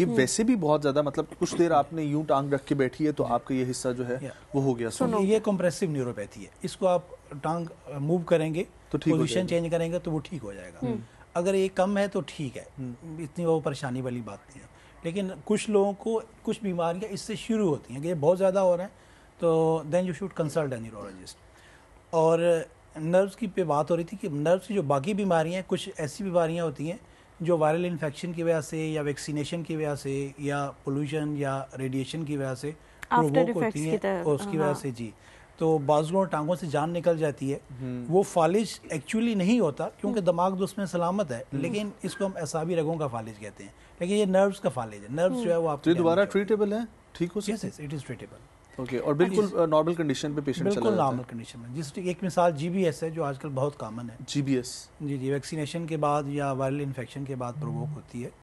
ये हम्म। वैसे भी बहुत ज्यादा मतलब कुछ देर आपने यूं टांग रख के बैठी है तो आपका ये हिस्सा जो है वो हो गया सुनो ये कंप्रेसिव न्यूरोपैथी है इसको आप टांग मूव करेंगे तो पोजिशन चेंज करेंगे तो वो ठीक हो जाएगा हम्म। अगर ये कम है तो ठीक है हम्म। इतनी वो परेशानी वाली बात नहीं है लेकिन कुछ लोगों को कुछ बीमारियाँ इससे शुरू होती हैं कि बहुत ज़्यादा हो रहा है तो then you should consult a neurologist और नर्व्स की पे बात हो रही थी कि नर्व्स की जो बाकी बीमारियाँ कुछ ऐसी बीमारियाँ होती हैं जो वायरल इन्फेक्शन की वजह से या वैक्सीनेशन की वजह से या पोल्यूशन या रेडिएशन की वजह से प्रोवोक होती है और उसकी वजह हाँ। से जी तो बाजुओं और टांगों से जान निकल जाती है हम्म। वो फालिज एक्चुअली नहीं होता क्योंकि हम्म। दिमाग तो उसमें सलामत है हम्म। लेकिन इसको हम ऐसाबी रगों का फालिज कहते हैं लेकिन ये नर्व्स का फालिज है नर्व्स जो है वो आप तो दोबारा ट्रीटेबल है ठीक हो सकता है it is treatable okay okay, और बिल्कुल नॉर्मल हाँ कंडीशन पे पेशेंट बिल्कुल नॉर्मल कंडीशन में जिस एक मिसाल जीबीएस है जो आजकल बहुत कॉमन है जीबीएस जी जी वैक्सीनेशन के बाद या वायरल इन्फेक्शन के बाद प्रोवोक होती है